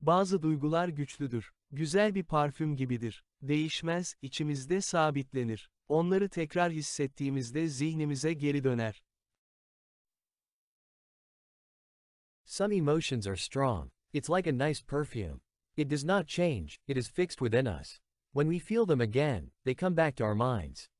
Bazı duygular güçlüdür. Güzel bir parfüm gibidir. Değişmez, içimizde sabitlenir. Onları tekrar hissettiğimizde zihnimize geri döner. Some emotions are strong. It's like a nice perfume. It does not change, it is fixed within us. When we feel them again, they come back to our minds.